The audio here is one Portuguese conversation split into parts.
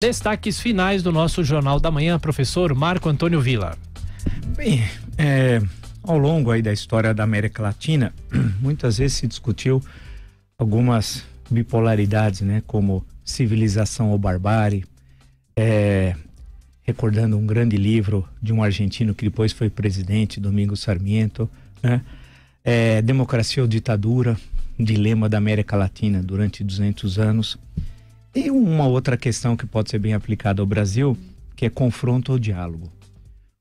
Destaques finais do nosso Jornal da Manhã, professor Marco Antônio Vila. Bem, é, ao longo aí da história da América Latina, muitas vezes se discutiu algumas bipolaridades, né? Como civilização ou barbárie. É, recordando um grande livro de um argentino que depois foi presidente, Domingo Sarmiento, né? É, democracia ou ditadura, dilema da América Latina durante 200 anos. E uma outra questão que pode ser bem aplicada ao Brasil, que é confronto ou diálogo. O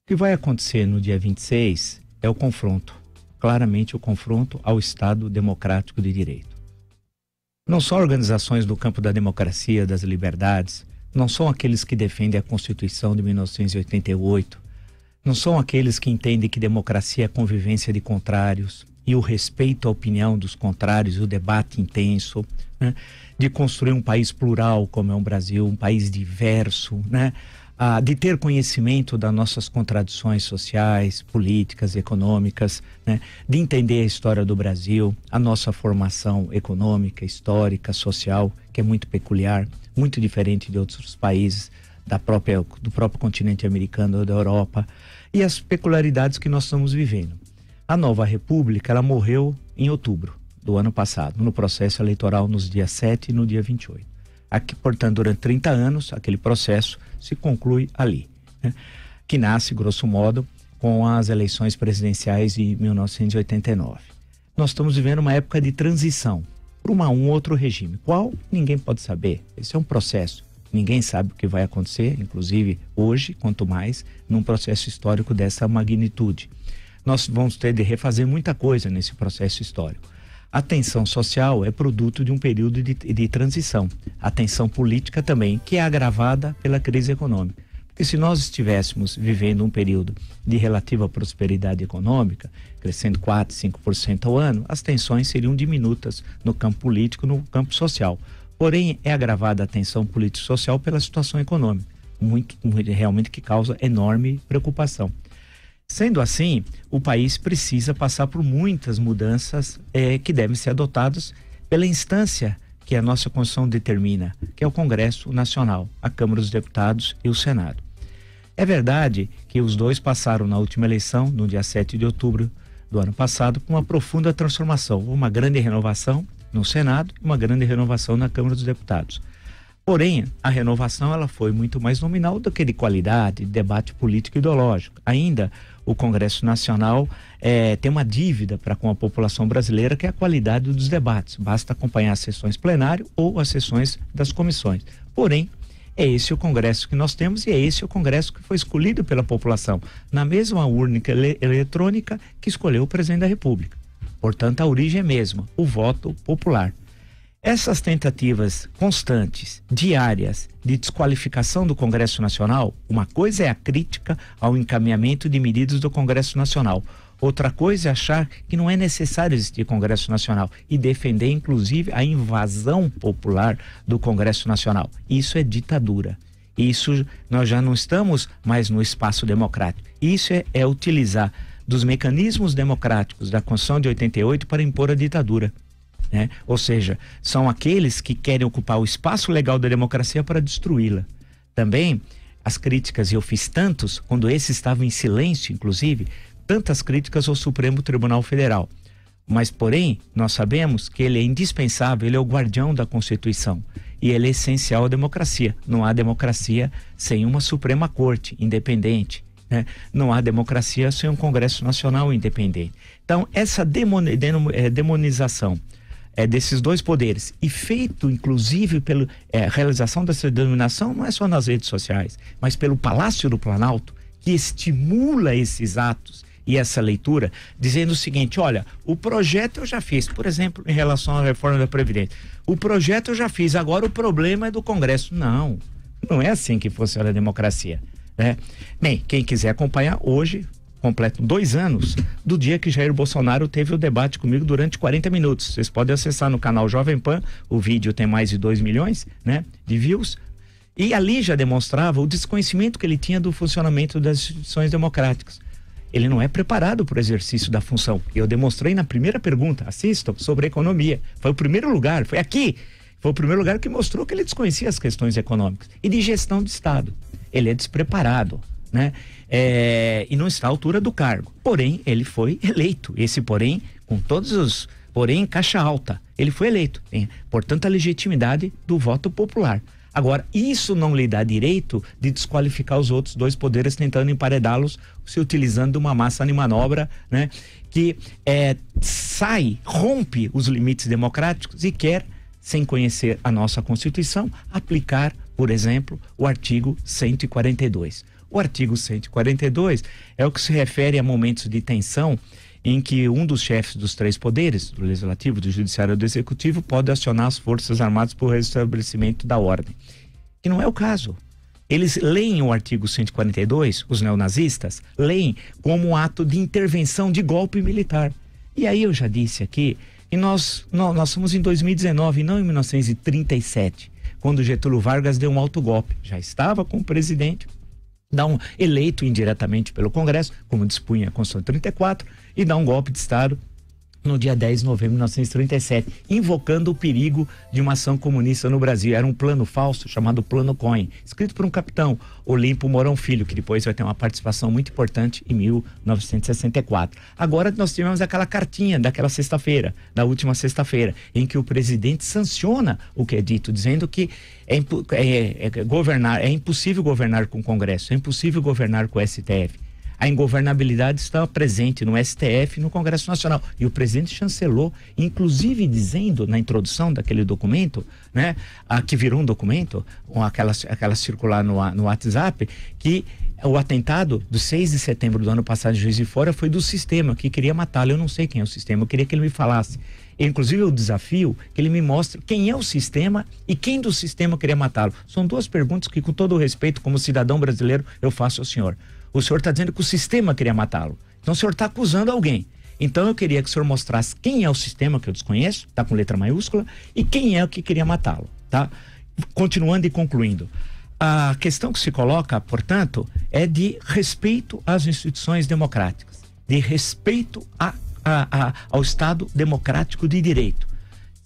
que vai acontecer no dia 26 é o confronto, claramente o confronto ao Estado democrático de direito. Não são organizações do campo da democracia, das liberdades, não são aqueles que defendem a Constituição de 1988, não são aqueles que entendem que democracia é convivência de contrários, e o respeito à opinião dos contrários, o debate intenso, né? de construir um país plural como é o Brasil, um país diverso, né? Ah, de ter conhecimento das nossas contradições sociais, políticas, econômicas, né? de entender a história do Brasil, a nossa formação econômica, histórica, social, que é muito peculiar, muito diferente de outros países da própria, do próprio continente americano ou da Europa, e as peculiaridades que nós estamos vivendo. A Nova República, ela morreu em outubro do ano passado, no processo eleitoral nos dias 7 e no dia 28. Aqui, portanto, durante 30 anos, aquele processo se conclui ali, né? que nasce, grosso modo, com as eleições presidenciais de 1989. Nós estamos vivendo uma época de transição para uma, um outro regime. Qual? Ninguém pode saber. Esse é um processo. Ninguém sabe o que vai acontecer, inclusive hoje, quanto mais num processo histórico dessa magnitude nós vamos ter de refazer muita coisa nesse processo histórico. A tensão social é produto de um período de, de transição. A tensão política também, que é agravada pela crise econômica. Porque se nós estivéssemos vivendo um período de relativa prosperidade econômica, crescendo 4, 5% ao ano, as tensões seriam diminutas no campo político, no campo social. Porém, é agravada a tensão político-social pela situação econômica, muito, muito realmente que causa enorme preocupação. Sendo assim, o país precisa passar por muitas mudanças eh, que devem ser adotadas pela instância que a nossa Constituição determina, que é o Congresso Nacional, a Câmara dos Deputados e o Senado. É verdade que os dois passaram na última eleição, no dia 7 de outubro do ano passado, por uma profunda transformação, uma grande renovação no Senado e uma grande renovação na Câmara dos Deputados. Porém, a renovação ela foi muito mais nominal do que de qualidade, de debate político e ideológico. Ainda o Congresso Nacional é, tem uma dívida para com a população brasileira que é a qualidade dos debates. Basta acompanhar as sessões plenário ou as sessões das comissões. Porém, é esse o Congresso que nós temos e é esse o Congresso que foi escolhido pela população, na mesma urna ele eletrônica que escolheu o presidente da República. Portanto, a origem é a mesma, o voto popular. Essas tentativas constantes, diárias, de desqualificação do Congresso Nacional, uma coisa é a crítica ao encaminhamento de medidas do Congresso Nacional. Outra coisa é achar que não é necessário existir Congresso Nacional e defender, inclusive, a invasão popular do Congresso Nacional. Isso é ditadura. Isso nós já não estamos mais no espaço democrático. Isso é, é utilizar dos mecanismos democráticos da Constituição de 88 para impor a ditadura. Né? Ou seja, são aqueles que querem ocupar o espaço legal da democracia para destruí-la. Também as críticas, e eu fiz tantos, quando esse estava em silêncio, inclusive, tantas críticas ao Supremo Tribunal Federal. Mas, porém, nós sabemos que ele é indispensável, ele é o guardião da Constituição e ele é essencial à democracia. Não há democracia sem uma Suprema Corte independente. Né? Não há democracia sem um Congresso Nacional independente. Então, essa eh, demonização é, desses dois poderes e feito inclusive pela é, realização dessa denominação não é só nas redes sociais, mas pelo Palácio do Planalto que estimula esses atos e essa leitura, dizendo o seguinte: olha, o projeto eu já fiz, por exemplo, em relação à reforma da Previdência. O projeto eu já fiz, agora o problema é do Congresso. Não, não é assim que funciona a democracia. Né? Bem, quem quiser acompanhar, hoje completo dois anos do dia que Jair Bolsonaro teve o debate comigo durante 40 minutos. Vocês podem acessar no canal Jovem Pan, o vídeo tem mais de 2 milhões né, de views. E ali já demonstrava o desconhecimento que ele tinha do funcionamento das instituições democráticas. Ele não é preparado para o exercício da função. Eu demonstrei na primeira pergunta, assistam, sobre economia. Foi o primeiro lugar, foi aqui, foi o primeiro lugar que mostrou que ele desconhecia as questões econômicas. E de gestão de Estado. Ele é despreparado né? É, e não está à altura do cargo. Porém, ele foi eleito. Esse, porém, com todos os. Porém, caixa alta. Ele foi eleito. Tem, portanto, a legitimidade do voto popular. Agora, isso não lhe dá direito de desqualificar os outros dois poderes tentando emparedá-los, se utilizando uma massa de manobra, né? Que é, sai, rompe os limites democráticos e quer, sem conhecer a nossa Constituição, aplicar, por exemplo, o artigo 142. O artigo 142 é o que se refere a momentos de tensão em que um dos chefes dos três poderes, do legislativo, do judiciário e do executivo, pode acionar as forças armadas por restabelecimento da ordem. Que não é o caso. Eles leem o artigo 142, os neonazistas, leem como um ato de intervenção de golpe militar. E aí eu já disse aqui que nós, nós, nós somos em 2019, não em 1937, quando Getúlio Vargas deu um alto golpe. Já estava com o presidente, um eleito indiretamente pelo Congresso, como dispunha a Constituição 34, e dá um golpe de Estado no dia 10 de novembro de 1937, invocando o perigo de uma ação comunista no Brasil. Era um plano falso chamado Plano Cohen, escrito por um capitão, Olimpo Morão Filho, que depois vai ter uma participação muito importante em 1964. Agora nós tivemos aquela cartinha daquela sexta-feira, da última sexta-feira, em que o presidente sanciona o que é dito, dizendo que é, é, é, governar, é impossível governar com o Congresso, é impossível governar com o STF a ingovernabilidade estava presente no STF e no Congresso Nacional. E o presidente chancelou, inclusive dizendo na introdução daquele documento, né, a, que virou um documento, com aquela, aquela circular no, no WhatsApp, que o atentado do 6 de setembro do ano passado de Juiz de Fora foi do sistema, que queria matá-lo. Eu não sei quem é o sistema, eu queria que ele me falasse. Inclusive, eu desafio que ele me mostre quem é o sistema e quem do sistema queria matá-lo. São duas perguntas que, com todo o respeito, como cidadão brasileiro, eu faço ao senhor. O senhor está dizendo que o sistema queria matá-lo. Então o senhor está acusando alguém. Então eu queria que o senhor mostrasse quem é o sistema que eu desconheço, tá com letra maiúscula, e quem é o que queria matá-lo, tá? Continuando e concluindo. A questão que se coloca, portanto, é de respeito às instituições democráticas, de respeito a, a, a, ao Estado democrático de direito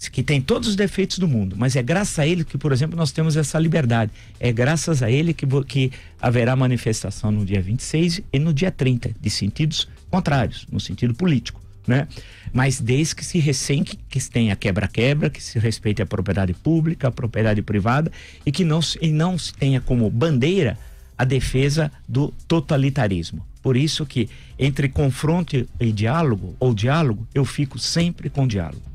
que tem todos os defeitos do mundo, mas é graças a ele que, por exemplo, nós temos essa liberdade. É graças a ele que, que haverá manifestação no dia 26 e no dia 30, de sentidos contrários, no sentido político. Né? Mas desde que se ressenque, que se tenha quebra-quebra, que se respeite a propriedade pública, a propriedade privada e que não, se, e não se tenha como bandeira a defesa do totalitarismo. Por isso que entre confronto e diálogo, ou diálogo, eu fico sempre com diálogo.